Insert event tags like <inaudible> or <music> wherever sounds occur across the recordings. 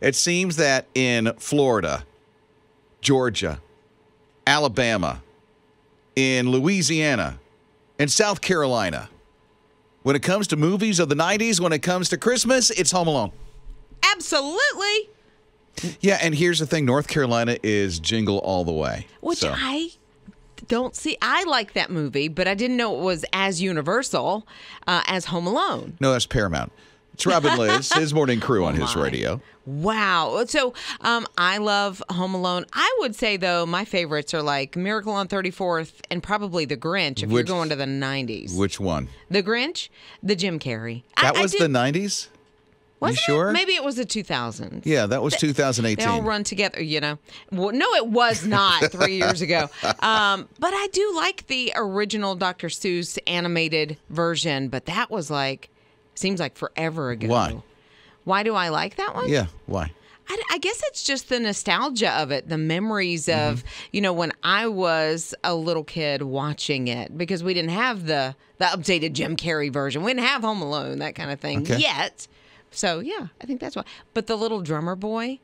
It seems that in Florida, Georgia, Alabama, in Louisiana, in South Carolina, when it comes to movies of the 90s, when it comes to Christmas, it's Home Alone. Absolutely. Yeah, and here's the thing North Carolina is Jingle All the Way. Which so. I don't see. I like that movie, but I didn't know it was as universal uh, as Home Alone. No, that's Paramount. It's Robin Liz, <laughs> his morning crew on oh his radio. Wow. So um, I love Home Alone. I would say, though, my favorites are like Miracle on 34th and probably The Grinch if which, you're going to the 90s. Which one? The Grinch, the Jim Carrey. That I, was I did, the 90s? was you sure? It? Maybe it was the 2000s. Yeah, that was 2018. They all run together, you know. Well, no, it was not <laughs> three years ago. Um, but I do like the original Dr. Seuss animated version, but that was like Seems like forever ago. Why? Why do I like that one? Yeah, why? I, I guess it's just the nostalgia of it, the memories mm-hmm. of you know when I was a little kid watching it because we didn't have the the updated Jim Carrey version. We didn't have Home Alone that kind of thing okay. yet. So yeah, I think that's why. But the little drummer boy,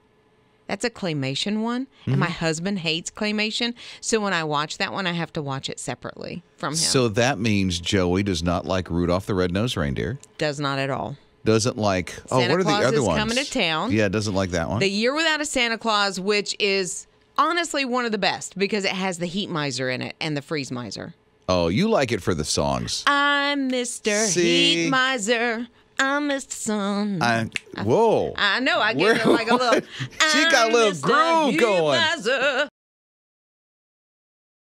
that's a claymation one, mm-hmm. and my husband hates claymation. So when I watch that one, I have to watch it separately from him. So that means Joey does not like Rudolph the Red-Nosed Reindeer. Does not at all. Doesn't like. Oh, Santa oh, what are Claus the other ones? Coming to town. Yeah, doesn't like that one. The Year Without a Santa Claus, which is honestly one of the best because it has the heat miser in it and the freeze miser. Oh, you like it for the songs. I'm Mr. See? Heat Miser. I missed the sun. I, whoa. I, I know. I gave it like a little. <laughs> she got a little groove going.